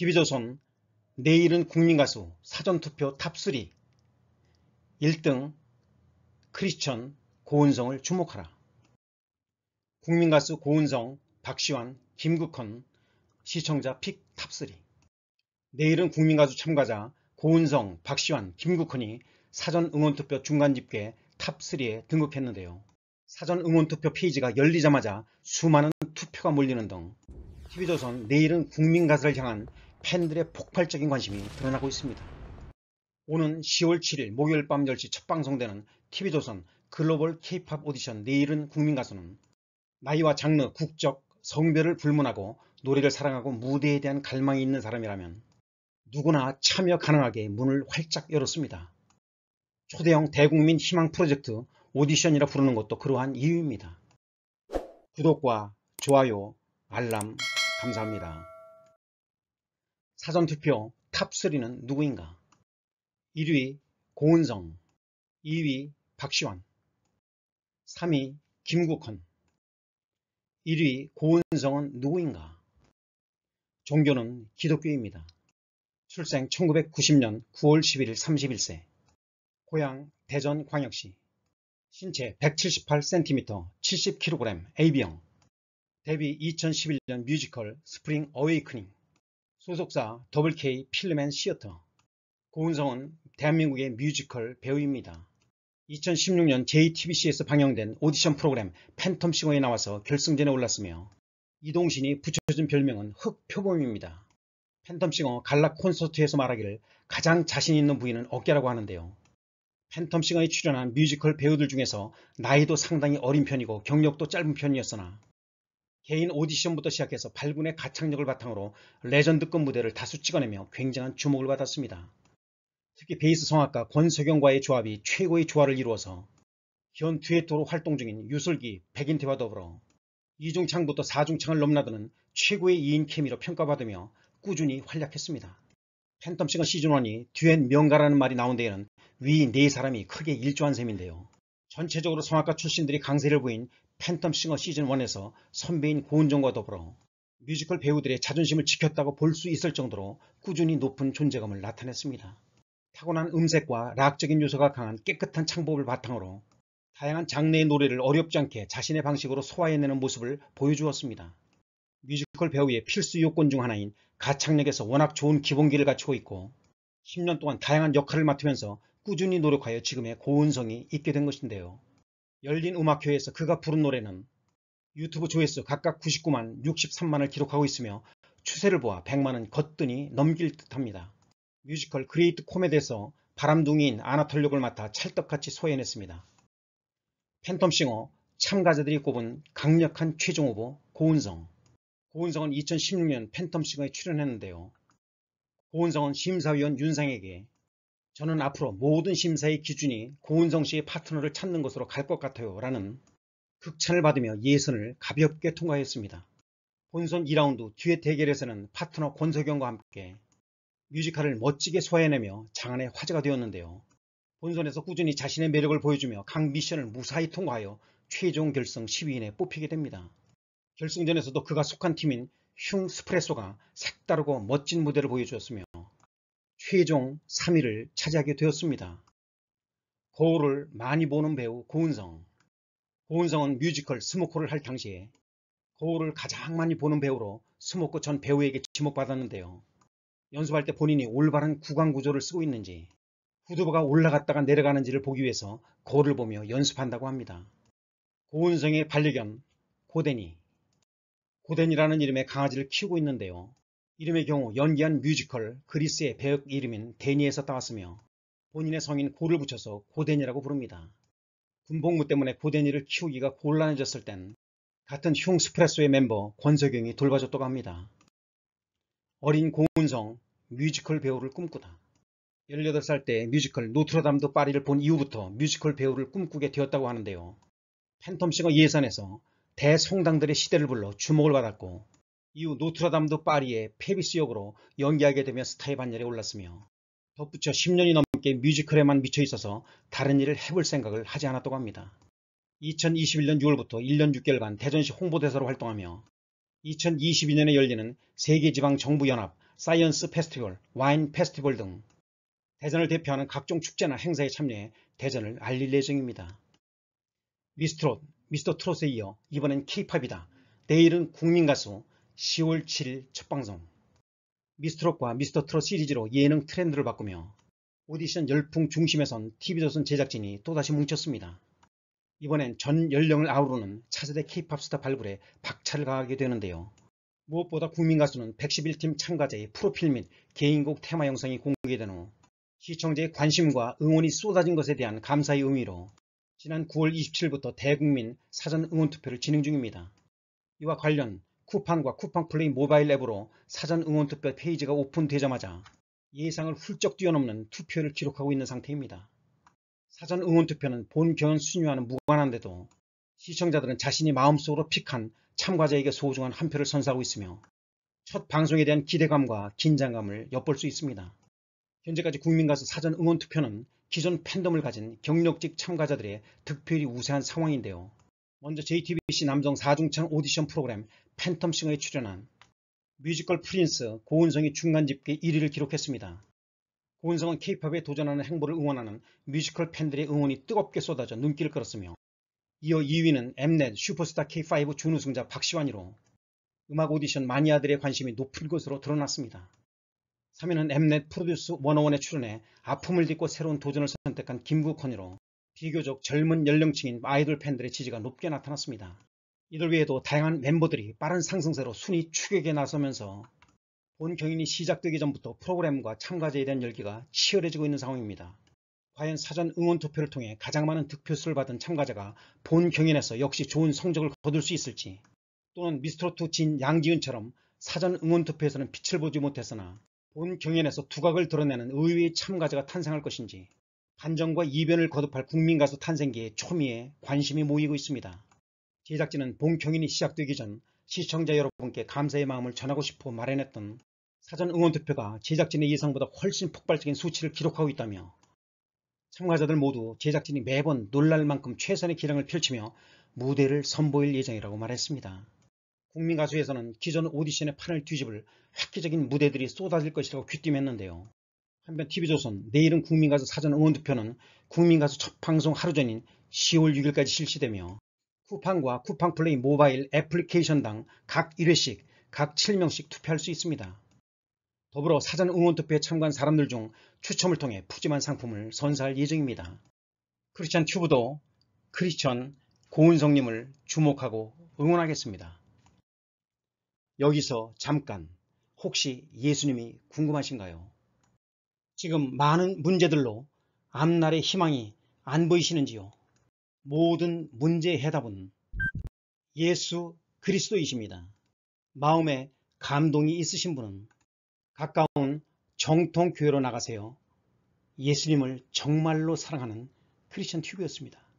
TV조선 내일은 국민가수 사전투표 탑3 1등 크리스천 고은성을 주목하라. 국민가수 고은성, 박시환, 김국헌 시청자 픽 탑3 내일은 국민가수 참가자 고은성, 박시환, 김국헌이 사전 응원투표 중간집계 탑3에 등극했는데요. 사전 응원투표 페이지가 열리자마자 수많은 투표가 몰리는 등 TV조선 내일은 국민가수를 향한 팬들의 폭발적인 관심이 드러나고 있습니다. 오는 10월 7일 목요일 밤 10시 첫 방송되는 TV조선 글로벌 K-팝 오디션 내일은 국민가수는 나이와 장르, 국적, 성별을 불문하고 노래를 사랑하고 무대에 대한 갈망이 있는 사람이라면 누구나 참여 가능하게 문을 활짝 열었습니다. 초대형 대국민 희망 프로젝트 오디션이라 부르는 것도 그러한 이유입니다. 구독과 좋아요, 알람 감사합니다. 사전투표 탑3는 누구인가? 1위 고은성 2위 박시환 3위 김국헌 1위 고은성은 누구인가? 종교는 기독교입니다. 출생 1990년 9월 11일 31세 고향 대전광역시 신체 178cm 70kg AB형 데뷔 2011년 뮤지컬 스프링 어웨이크닝 소속사 WK 필름앤 시어터 고은성은 대한민국의 뮤지컬 배우입니다. 2016년 JTBC에서 방영된 오디션 프로그램 팬텀싱어에 나와서 결승전에 올랐으며 이동신이 붙여준 별명은 흑표범입니다. 팬텀싱어 갈라 콘서트에서 말하기를 가장 자신 있는 부위는 어깨라고 하는데요. 팬텀싱어에 출연한 뮤지컬 배우들 중에서 나이도 상당히 어린 편이고 경력도 짧은 편이었으나 개인 오디션부터 시작해서 발군의 가창력을 바탕으로 레전드급 무대를 다수 찍어내며 굉장한 주목을 받았습니다. 특히 베이스 성악가 권석영과의 조합이 최고의 조화를 이루어서 현 듀엣토로 활동 중인 유슬기, 백인태와 더불어 이중창부터사중창을 넘나드는 최고의 2인 케미로 평가받으며 꾸준히 활약했습니다. 팬텀싱어 시즌1이 듀엣 명가라는 말이 나온 데에는 위4 사람이 크게 일조한 셈인데요. 전체적으로 성악가 출신들이 강세를 보인 팬텀싱어 시즌1에서 선배인 고은정과 더불어 뮤지컬 배우들의 자존심을 지켰다고 볼 수 있을 정도로 꾸준히 높은 존재감을 나타냈습니다. 타고난 음색과 락적인 요소가 강한 깨끗한 창법을 바탕으로 다양한 장르의 노래를 어렵지 않게 자신의 방식으로 소화해내는 모습을 보여주었습니다. 뮤지컬 배우의 필수 요건 중 하나인 가창력에서 워낙 좋은 기본기를 갖추고 있고 10년 동안 다양한 역할을 맡으면서 꾸준히 노력하여 지금의 고은성이 있게 된 것인데요. 열린음악회에서 그가 부른 노래는 유튜브 조회수 각각 99만, 63만을 기록하고 있으며 추세를 보아 100만은 거뜬히 넘길 듯합니다. 뮤지컬 그레이트 코메디에서 바람둥이인 아나톨력을 맡아 찰떡같이 소화했습니다 팬텀싱어 참가자들이 꼽은 강력한 최종 후보 고은성 고은성은 2016년 팬텀싱어에 출연했는데요. 고은성은 심사위원 윤상에게 저는 앞으로 모든 심사의 기준이 고은성 씨의 파트너를 찾는 것으로 갈 것 같아요 라는 극찬을 받으며 예선을 가볍게 통과했습니다. 본선 2라운드 뒤에 대결에서는 파트너 권석영과 함께 뮤지컬을 멋지게 소화해내며 장안의 화제가 되었는데요. 본선에서 꾸준히 자신의 매력을 보여주며 각 미션을 무사히 통과하여 최종 결승 1 2인에 뽑히게 됩니다. 결승전에서도 그가 속한 팀인 흉 스프레소가 색다르고 멋진 무대를 보여주었으며 최종 3위를 차지하게 되었습니다. 거울을 많이 보는 배우 고은성 고은성은 뮤지컬 스모커를할 당시에 거울을 가장 많이 보는 배우로 스모커전 배우에게 지목받았는데요. 연습할 때 본인이 올바른 구강 구조를 쓰고 있는지 후두부가 올라갔다가 내려가는지를 보기 위해서 거울을 보며 연습한다고 합니다. 고은성의 반려견 고데니 고데니라는 이름의 강아지를 키우고 있는데요. 이름의 경우 연기한 뮤지컬 그리스의 배역 이름인 데니에서 따왔으며 본인의 성인 고를 붙여서 고데니라고 부릅니다. 군복무 때문에 고데니를 키우기가 곤란해졌을 땐 같은 흉스프레소의 멤버 권석영이 돌봐줬다고 합니다. 어린 공운성 뮤지컬 배우를 꿈꾸다 18살 때 뮤지컬 노트러담도 파리를 본 이후부터 뮤지컬 배우를 꿈꾸게 되었다고 하는데요. 팬텀싱어 예산에서 대성당들의 시대를 불러 주목을 받았고 이후 노트라담도 파리의 페비스역으로 연기하게 되며 스타의 반열에 올랐으며 덧붙여 10년이 넘게 뮤지컬에만 미쳐 있어서 다른 일을 해볼 생각을 하지 않았다고 합니다. 2021년 6월부터 1년 6개월 간 대전시 홍보대사로 활동하며 2022년에 열리는 세계지방정부연합, 사이언스 페스티벌, 와인 페스티벌 등 대전을 대표하는 각종 축제나 행사에 참여해 대전을 알릴 예정입니다. 미스트롯, 미스터 트롯에 이어 이번엔 케이팝이다. 내일은 국민가수, 10월 7일 첫 방송 미스트롯과 미스터트롯 시리즈로 예능 트렌드를 바꾸며 오디션 열풍 중심에선 TV조선 제작진이 또다시 뭉쳤습니다. 이번엔 전 연령을 아우르는 차세대 케이팝 스타 발굴에 박차를 가하게 되는데요. 무엇보다 국민가수는 111팀 참가자의 프로필 및 개인곡 테마 영상이 공개된 후 시청자의 관심과 응원이 쏟아진 것에 대한 감사의 의미로 지난 9월 27일부터 대국민 사전 응원 투표를 진행 중입니다. 이와 관련 쿠팡과 쿠팡 플레이 모바일 앱으로 사전 응원 투표 페이지가 오픈되자마자 예상을 훌쩍 뛰어넘는 투표를 기록하고 있는 상태입니다. 사전 응원 투표는 본 경연 순위와는 무관한데도 시청자들은 자신이 마음속으로 픽한 참가자에게 소중한 한 표를 선사하고 있으며 첫 방송에 대한 기대감과 긴장감을 엿볼 수 있습니다. 현재까지 국민가수 사전 응원 투표는 기존 팬덤을 가진 경력직 참가자들의 득표율이 우세한 상황인데요. 먼저 JTBC 남성 4중창 오디션 프로그램 팬텀싱어에 출연한 뮤지컬 프린스 고은성이 중간 집계 1위를 기록했습니다. 고은성은 케이팝에 도전하는 행보를 응원하는 뮤지컬 팬들의 응원이 뜨겁게 쏟아져 눈길을 끌었으며 이어 2위는 엠넷 슈퍼스타 K5 준우승자 박시환이로 음악 오디션 마니아들의 관심이 높을 것으로 드러났습니다. 3위는 엠넷 프로듀스 101에 출연해 아픔을 딛고 새로운 도전을 선택한 김구헌이로 비교적 젊은 연령층인 아이돌 팬들의 지지가 높게 나타났습니다. 이들 외에도 다양한 멤버들이 빠른 상승세로 순위 추격에 나서면서 본 경연이 시작되기 전부터 프로그램과 참가자에 대한 열기가 치열해지고 있는 상황입니다. 과연 사전 응원 투표를 통해 가장 많은 득표수를 받은 참가자가 본 경연에서 역시 좋은 성적을 거둘 수 있을지 또는 미스트로트 진 양지은처럼 사전 응원 투표에서는 빛을 보지 못했으나 본 경연에서 두각을 드러내는 의외의 참가자가 탄생할 것인지 반정과 이변을 거듭할 국민가수 탄생기의 초미에 관심이 모이고 있습니다. 제작진은 본경인이 시작되기 전 시청자 여러분께 감사의 마음을 전하고 싶어 마련했던 사전 응원투표가 제작진의 예상보다 훨씬 폭발적인 수치를 기록하고 있다며 참가자들 모두 제작진이 매번 놀랄 만큼 최선의 기량을 펼치며 무대를 선보일 예정이라고 말했습니다. 국민가수에서는 기존 오디션의 판을 뒤집을 획기적인 무대들이 쏟아질 것이라고 귀띔했는데요. 한편 TV조선 내일은 국민가수 사전 응원투표는 국민가수 첫 방송 하루 전인 10월 6일까지 실시되며 쿠팡과 쿠팡플레이 모바일 애플리케이션당 각 1회씩 각 7명씩 투표할 수 있습니다. 더불어 사전 응원투표에 참가한 사람들 중 추첨을 통해 푸짐한 상품을 선사할 예정입니다. 크리스찬 튜브도 크리스천 고은성님을 주목하고 응원하겠습니다. 여기서 잠깐 혹시 예수님이 궁금하신가요? 지금 많은 문제들로 앞날의 희망이 안 보이시는지요? 모든 문제의 해답은 예수 그리스도이십니다. 마음에 감동이 있으신 분은 가까운 정통교회로 나가세요. 예수님을 정말로 사랑하는 크리스천 튜브였습니다.